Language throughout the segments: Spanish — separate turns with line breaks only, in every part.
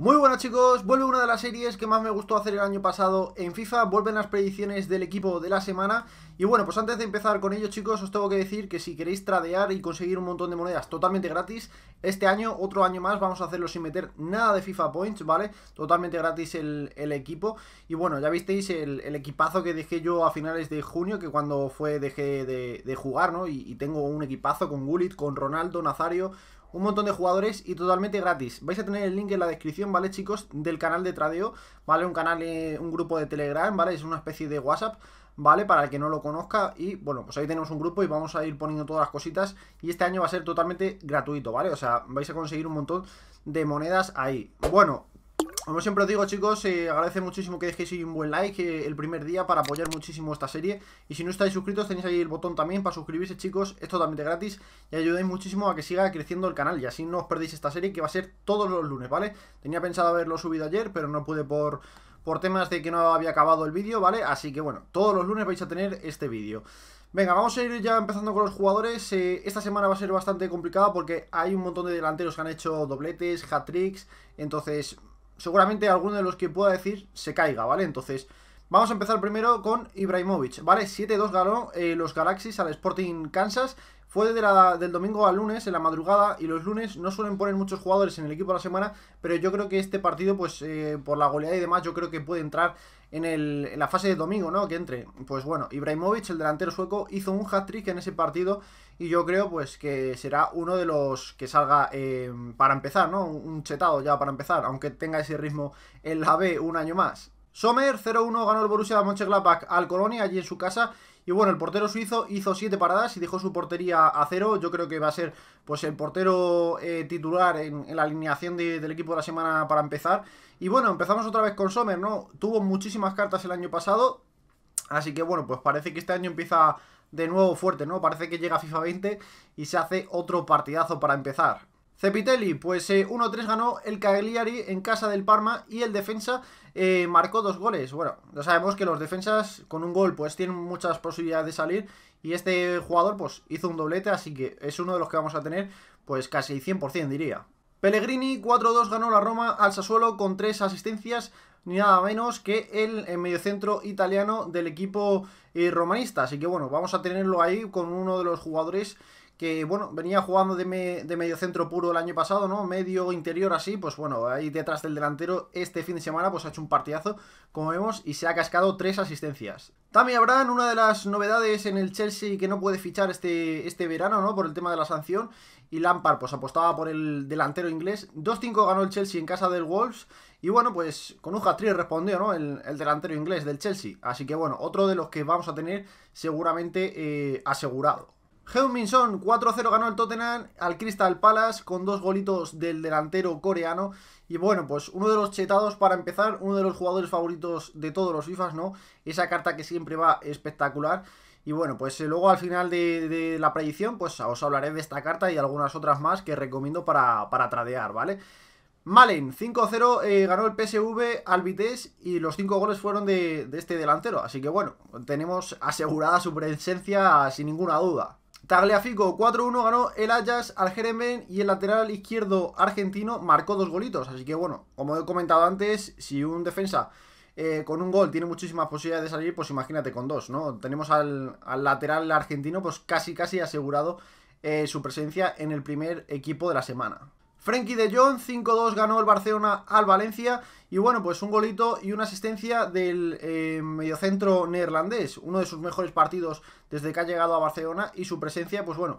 Muy buenas chicos, vuelve una de las series que más me gustó hacer el año pasado en FIFA, vuelven las predicciones del equipo de la semana y bueno, pues antes de empezar con ello chicos os tengo que decir que si queréis tradear y conseguir un montón de monedas totalmente gratis, este año, otro año más, vamos a hacerlo sin meter nada de FIFA Points, ¿vale? Totalmente gratis el, equipo y bueno, ya visteis el, equipazo que dejé yo a finales de junio, que cuando fue dejé de, jugar, ¿no? Y, y, tengo un equipazo con Gullit, con Ronaldo, Nazario, un montón de jugadores y totalmente gratis. Vais a tener el link en la descripción, ¿vale, chicos? Del canal de Tradeo, ¿vale? Un canal, eh, un grupo de Telegram, ¿vale? Es una especie de WhatsApp, ¿vale? Para el que no lo conozca y, bueno, pues ahí tenemos un grupo y vamos a ir poniendo todas las cositas y este año va a ser totalmente gratuito, ¿vale? O sea, vais a conseguir un montón de monedas ahí. Bueno, como siempre os digo, chicos, eh, agradece muchísimo que dejéis un buen like eh, el primer día para apoyar muchísimo esta serie. Y si no estáis suscritos, tenéis ahí el botón también para suscribirse, chicos. Es totalmente gratis y ayudáis muchísimo a que siga creciendo el canal. Y así no os perdéis esta serie que va a ser todos los lunes, ¿vale? Tenía pensado haberlo subido ayer, pero no pude por por temas de que no había acabado el vídeo, ¿vale? Así que bueno, todos los lunes vais a tener este vídeo. Venga, vamos a ir ya empezando con los jugadores. Eh, esta semana va a ser bastante complicada porque hay un montón de delanteros que han hecho dobletes, hat-tricks, entonces seguramente alguno de los que pueda decir se caiga, ¿vale? Entonces, vamos a empezar primero con Ibrahimovic, ¿vale? 7-2 ganó eh, los Galaxies al Sporting Kansas fue la, del domingo al lunes, en la madrugada, y los lunes no suelen poner muchos jugadores en el equipo a la semana, pero yo creo que este partido, pues eh, por la goleada y demás, yo creo que puede entrar en, el, la fase de domingo, ¿no? Que entre. Pues bueno, Ibrahimovic, el delantero sueco, hizo un hat-trick en ese partido y yo creo pues que será uno de los que salga eh, para empezar, ¿no? Un chetado ya para empezar, aunque tenga ese ritmo en la B un año más. Sommer 0-1 ganó el Borussia Mönchengladbach al Colonia allí en su casa y bueno, el portero suizo hizo 7 paradas y dejó su portería a cero. Yo creo que va a ser pues el portero eh, titular en, la alineación del equipo de la semana para empezar. Y bueno, empezamos otra vez con Sommer, ¿no? Tuvo muchísimas cartas el año pasado. Así que bueno, pues parece que este año empieza de nuevo fuerte, ¿no? Parece que llega FIFA 20 y se hace otro partidazo para empezar. Cepitelli, pues 1-3 eh, ganó el Cagliari en casa del Parma y el defensa eh, marcó dos goles. Bueno, ya sabemos que los defensas con un gol pues tienen muchas posibilidades de salir y este jugador pues hizo un doblete, así que es uno de los que vamos a tener pues casi 100% diría. Pellegrini 4-2 ganó la Roma al Sassuolo con tres asistencias, ni nada menos que el, eh, mediocentro italiano del equipo romanista. Así que bueno, vamos a tenerlo ahí con uno de los jugadores que bueno, venía jugando de, medio centro puro el año pasado, ¿no? Medio interior así, pues bueno, ahí detrás del delantero este fin de semana pues ha hecho un partidazo, como vemos, y se ha cascado tres asistencias. También habrá una de las novedades en el Chelsea que no puede fichar este, este verano, ¿no? Por el tema de la sanción, y Lampard pues apostaba por el delantero inglés. 2-5 ganó el Chelsea en casa del Wolves y bueno, pues con un hat-trick respondió ¿no? El, delantero inglés del Chelsea. Así que bueno, otro de los que vamos a tener seguramente eh, asegurado heung son 4-0 ganó el Tottenham al Crystal Palace con dos golitos del delantero coreano. Y bueno, pues uno de los chetados para empezar, uno de los jugadores favoritos de todos los FIFAs, ¿no? Esa carta que siempre va espectacular. Y bueno, pues eh, luego al final de, la predicción, pues os hablaré de esta carta y algunas otras más que recomiendo para, tradear, ¿vale? Malen, 5-0, eh, ganó el PSV al Vitesse y los cinco goles fueron de este delantero. Así que bueno, tenemos asegurada su presencia sin ninguna duda. Tagliafico 4-1 ganó el Ajax al Jeremen y el lateral izquierdo argentino marcó dos golitos. Así que bueno, como he comentado antes, si un defensa eh, con un gol tiene muchísimas posibilidades de salir, pues imagínate con dos, ¿no? Tenemos al, lateral argentino pues casi casi asegurado eh, su presencia en el primer equipo de la semana. Frenkie de Jong, 5-2 ganó el Barcelona al Valencia. Y bueno, pues un golito y una asistencia del eh, mediocentro neerlandés. Uno de sus mejores partidos desde que ha llegado a Barcelona. Y su presencia, pues bueno,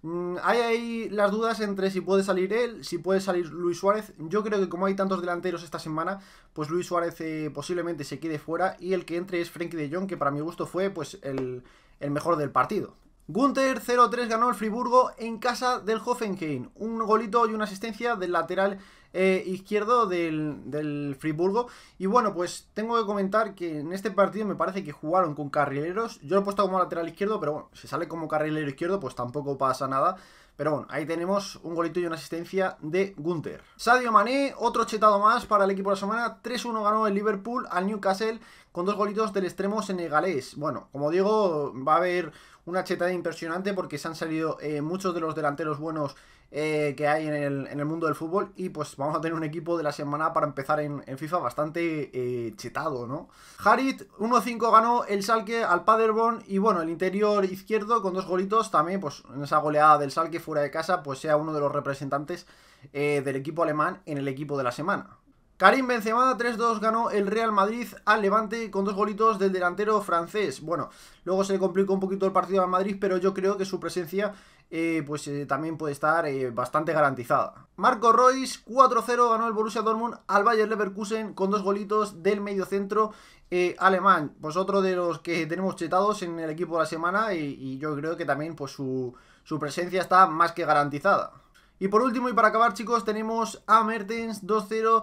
mm, hay ahí las dudas entre si puede salir él, si puede salir Luis Suárez. Yo creo que como hay tantos delanteros esta semana, pues Luis Suárez eh, posiblemente se quede fuera. Y el que entre es Franky de Jong, que para mi gusto fue pues el mejor del partido. Gunther 0-3 ganó el Friburgo en casa del Hoffenheim. Un golito y una asistencia del lateral eh, izquierdo del, del, Friburgo. Y bueno, pues tengo que comentar que en este partido me parece que jugaron con carrileros. Yo lo he puesto como lateral izquierdo, pero bueno, si sale como carrilero izquierdo, pues tampoco pasa nada. Pero bueno, ahí tenemos un golito y una asistencia de Gunther. Sadio Mané, otro chetado más para el equipo de la semana. 3-1 ganó el Liverpool al Newcastle con dos golitos del extremo senegalés. Bueno, como digo, va a haber una chetada impresionante porque se han salido eh, muchos de los delanteros buenos eh, que hay en el, mundo del fútbol. Y pues vamos a tener un equipo de la semana para empezar en, FIFA bastante eh, chetado, ¿no? Harit 1-5 ganó el Salque al Paderborn. Y bueno, el interior izquierdo con dos golitos también, pues en esa goleada del Salque fuera de casa, pues sea uno de los representantes eh, del equipo alemán en el equipo de la semana. Karim Benzema 3-2 ganó el Real Madrid al Levante con dos golitos del delantero francés. Bueno, luego se le complicó un poquito el partido al Madrid, pero yo creo que su presencia eh, pues eh, también puede estar eh, bastante garantizada. Marco Royce 4-0 ganó el Borussia Dortmund al Bayer Leverkusen con dos golitos del medio centro alemán. Pues otro de los que tenemos chetados en el equipo de la semana y, yo creo que también pues su, presencia está más que garantizada. Y por último y para acabar chicos tenemos a Mertens 2-0,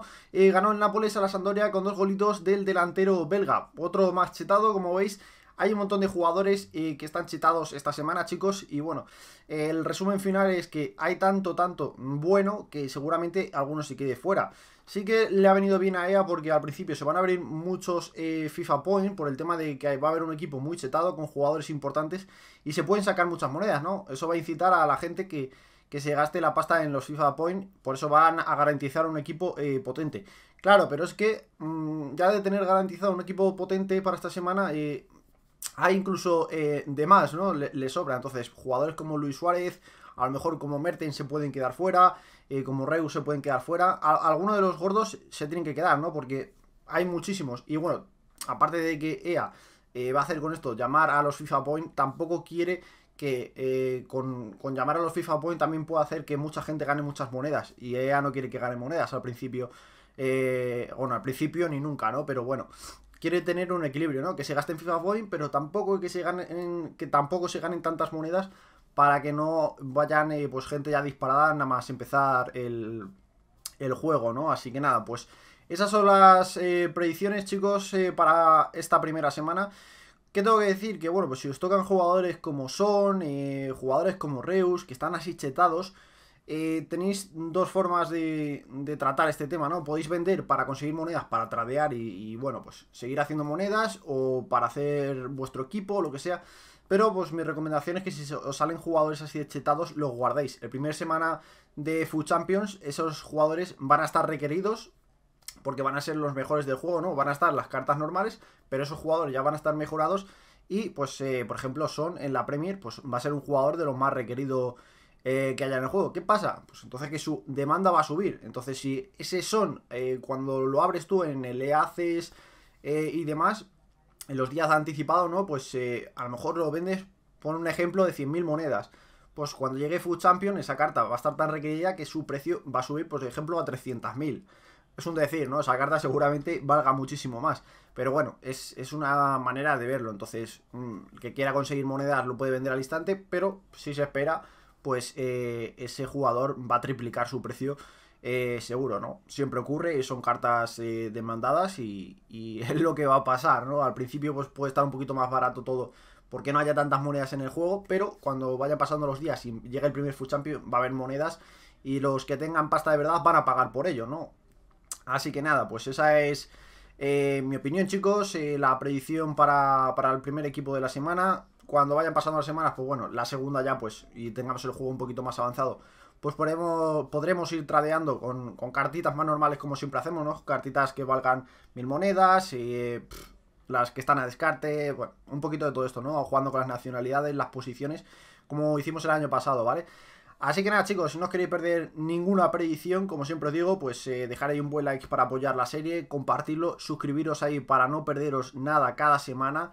ganó el Nápoles a la Sampdoria con dos golitos del delantero belga. Otro más chetado como veis hay un montón de jugadores eh, que están chetados esta semana, chicos. Y bueno, el resumen final es que hay tanto, tanto bueno que seguramente algunos se quede fuera. Sí que le ha venido bien a EA porque al principio se van a abrir muchos eh, FIFA Points por el tema de que va a haber un equipo muy chetado con jugadores importantes y se pueden sacar muchas monedas, ¿no? Eso va a incitar a la gente que, se gaste la pasta en los FIFA Points. por eso van a garantizar un equipo eh, potente. Claro, pero es que mm, ya de tener garantizado un equipo potente para esta semana, hay incluso demás eh, de más, ¿no? Le, sobra. Entonces, jugadores como Luis Suárez, a lo mejor como Mertens se pueden quedar fuera, eh, como Reus se pueden quedar fuera. Algunos de los gordos se tienen que quedar, ¿no? Porque hay muchísimos. Y bueno, aparte de que EA eh, va a hacer con esto llamar a los FIFA Point, tampoco quiere que con, con, llamar a los FIFA Point también pueda hacer que mucha gente gane muchas monedas. Y EA no quiere que gane monedas al principio. bueno, al principio ni nunca, ¿no? Pero bueno, quiere tener un equilibrio, ¿no? Que se gaste en FIFA Boeing, pero tampoco que se ganen, que tampoco se ganen tantas monedas para que no vayan eh, pues gente ya disparada nada más empezar el, el juego, ¿no? Así que nada, pues esas son las eh, predicciones, chicos, eh, para esta primera semana. ¿Qué tengo que decir? Que bueno, pues si os tocan jugadores como Son, jugadores como Reus, que están así chetados, eh, tenéis dos formas de, tratar este tema, ¿no? Podéis vender para conseguir monedas, para tradear y, bueno, pues seguir haciendo monedas o para hacer vuestro equipo, lo que sea. Pero pues mi recomendación es que si os salen jugadores así de chetados, los guardéis. El primer semana de Food Champions, esos jugadores van a estar requeridos porque van a ser los mejores del juego, ¿no? Van a estar las cartas normales, pero esos jugadores ya van a estar mejorados y pues, eh, por ejemplo, Son en la Premier, pues va a ser un jugador de los más requeridos eh, que haya en el juego. ¿Qué pasa? Pues entonces que su demanda va a subir. Entonces, si ese son, eh, cuando lo abres tú en el EACES, eh, y demás, en los días anticipados, ¿no? Pues a lo mejor lo vendes, por un ejemplo de 100.000 monedas. Pues cuando llegue Food Champion, esa carta va a estar tan requerida que su precio va a subir, por ejemplo, a 300.000 es un decir, ¿no? Esa carta seguramente valga muchísimo más. Pero bueno, es, una manera de verlo. Entonces, mm, el que quiera conseguir monedas lo puede vender al instante, pero si se espera, pues eh, ese jugador va a triplicar su precio eh, seguro, ¿no? Siempre ocurre, son cartas eh, demandadas y, es lo que va a pasar, ¿no? Al principio pues puede estar un poquito más barato todo porque no haya tantas monedas en el juego, pero cuando vayan pasando los días y llegue el primer FUT Champion va a haber monedas y los que tengan pasta de verdad van a pagar por ello, ¿no? Así que nada, pues esa es mi opinión chicos, la predicción para, para el primer equipo de la semana cuando vayan pasando las semanas, pues bueno, la segunda ya, pues, y tengamos el juego un poquito más avanzado, pues podremos, podremos ir tradeando con, cartitas más normales como siempre hacemos, ¿no? Cartitas que valgan mil monedas, y, las que están a descarte, bueno, un poquito de todo esto, ¿no? Jugando con las nacionalidades, las posiciones, como hicimos el año pasado, ¿vale? Así que nada chicos, si no os queréis perder ninguna predicción, como siempre os digo, pues eh, dejaréis ahí un buen like para apoyar la serie, compartirlo, suscribiros ahí para no perderos nada cada semana